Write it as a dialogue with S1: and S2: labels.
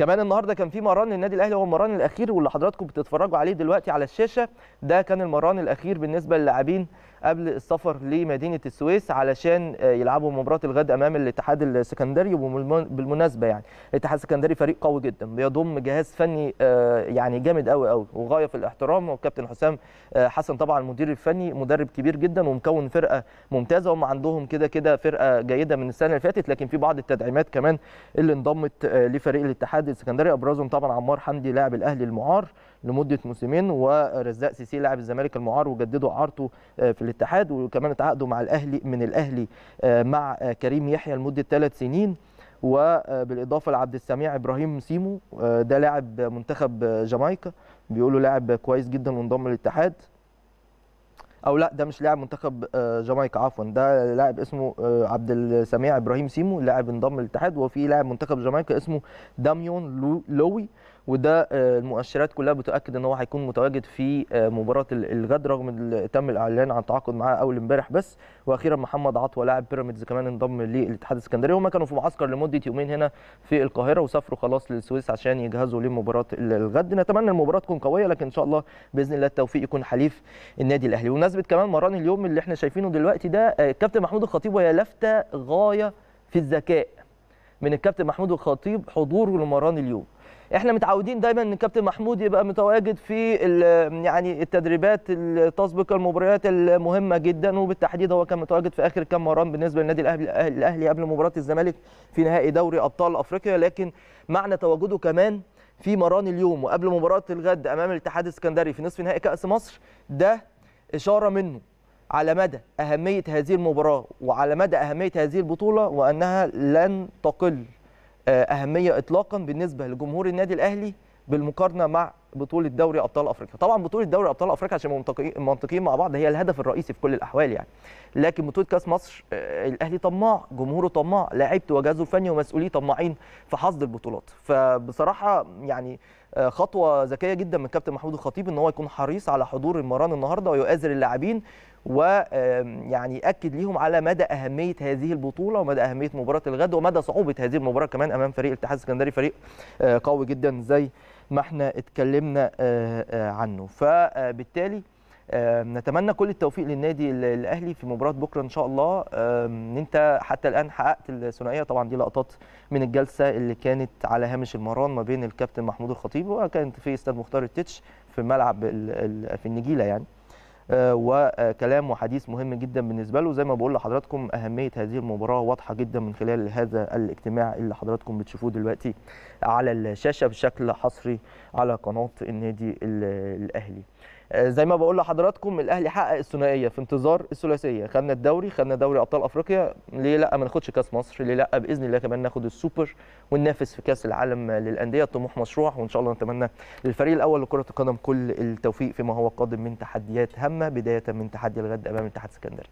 S1: كمان النهارده كان في مران للنادي الاهلي هو المران الاخير واللي حضراتكم بتتفرجوا عليه دلوقتي على الشاشه ده كان المران الاخير بالنسبه للاعبين قبل السفر لمدينه السويس علشان آه، يلعبوا مباراه الغد امام الاتحاد السكندري وبالمناسبه يعني الاتحاد السكندري فريق قوي جدا بيضم جهاز فني آه، يعني جامد قوي قوي وغايه في الاحترام والكابتن حسام آه، حسن طبعا المدير الفني مدرب كبير جدا ومكون فرقه ممتازه هم عندهم كده كده فرقه جيده من السنه اللي فاتت لكن في بعض التدعيمات كمان اللي انضمت لفريق الاتحاد النادي السكندري ابرزهم طبعا عمار حمدي لاعب الاهلي المعار لمده موسمين ورزاق سيسي لاعب الزمالك المعار وجددوا اعارته آه، في الاتحاد وكمان اتعاقدوا مع الاهلي من الاهلي آه، مع آه، كريم يحيى لمده ثلاث سنين وبالاضافه لعبد السميع ابراهيم سيمو ده لاعب منتخب جامايكا بيقولوا لاعب كويس جدا وانضم للاتحاد او لا ده مش لاعب منتخب آه، جامايكا عفوا ده لاعب اسمه آه، عبد السميع ابراهيم سيمو لاعب انضم للاتحاد وفي لاعب منتخب جامايكا اسمه داميون لوي وده آه، المؤشرات كلها بتاكد ان هو هيكون متواجد في آه، مباراه الغد رغم تم الاعلان عن تعاقد معاه اول امبارح بس واخيرا محمد عطوه لاعب بيراميدز كمان انضم للاتحاد الاسكندريه هم كانوا في معسكر لمده يومين هنا في القاهره وسافروا خلاص للسويس عشان يجهزوا لمباراه الغد نتمنى المباراه تكون قويه لكن ان شاء الله باذن الله التوفيق يكون حليف النادي الاهلي ومناسبه كمان مران اليوم اللي احنا شايفينه دلوقتي ده آه، كابتن محمود الخطيب وهي لافته غايه في الذكاء من الكابتن محمود الخطيب حضوره لمران اليوم احنا متعودين دايما ان الكابتن محمود يبقى متواجد في يعني التدريبات تسبق المباريات المهمه جدا وبالتحديد هو كان متواجد في اخر كام مران بالنسبه للنادي الاهلي الاهلي قبل مباراه الزمالك في نهائي دوري ابطال افريقيا لكن معنى تواجده كمان في مران اليوم وقبل مباراه الغد امام الاتحاد السكندري في نصف نهائي كاس مصر ده اشاره منه على مدى أهمية هذه المباراة وعلى مدى أهمية هذه البطولة وأنها لن تقل آه، أهمية إطلاقا بالنسبة لجمهور النادي الأهلي بالمقارنة مع بطوله دوري ابطال افريقيا طبعا بطوله دوري ابطال افريقيا عشان منطقيين مع بعض هي الهدف الرئيسي في كل الاحوال يعني لكن بطوله كاس مصر آه، الاهلي طماع جمهوره طماع لعيبته وجهازه الفني ومسؤوليه طماعين في حصد البطولات فبصراحه يعني آه، خطوه ذكيه جدا من كابتن محمود الخطيب ان هو يكون حريص على حضور المران النهارده ويؤازر اللاعبين ويعني ياكد ليهم على مدى اهميه هذه البطوله ومدى اهميه مباراه الغد ومدى صعوبه هذه المباراه كمان امام فريق الاتحاد السكندري فريق آه، قوي جدا زي ما احنا اتكلمنا آه، آه، عنه فبالتالي آه، نتمنى كل التوفيق للنادي الاهلي في مباراه بكره ان شاء الله ان انت حتى الان حققت الثنائيه طبعا دي لقطات من الجلسه اللي كانت على هامش المران ما بين الكابتن محمود الخطيب وكانت في استاد مختار التتش في ملعب في النجيله يعني وكلام وحديث مهم جدا بالنسبه له زي ما بقول لحضراتكم اهميه هذه المباراه واضحه جدا من خلال هذا الاجتماع اللي حضراتكم بتشوفوه دلوقتي على الشاشه بشكل حصري على قناه النادي الاهلي آه، زي ما بقول لحضراتكم الاهلي حقق الثنائيه في انتظار الثلاثيه خدنا الدوري خدنا دوري ابطال افريقيا ليه لا ما ناخدش كاس مصر ليه لا باذن الله كمان ناخد السوبر وننافس في كاس العالم للانديه الطموح مشروع وان شاء الله نتمنى للفريق الاول لكره القدم كل التوفيق فيما هو قادم من تحديات هامه بدايه من تحدي الغد امام اتحاد سكندري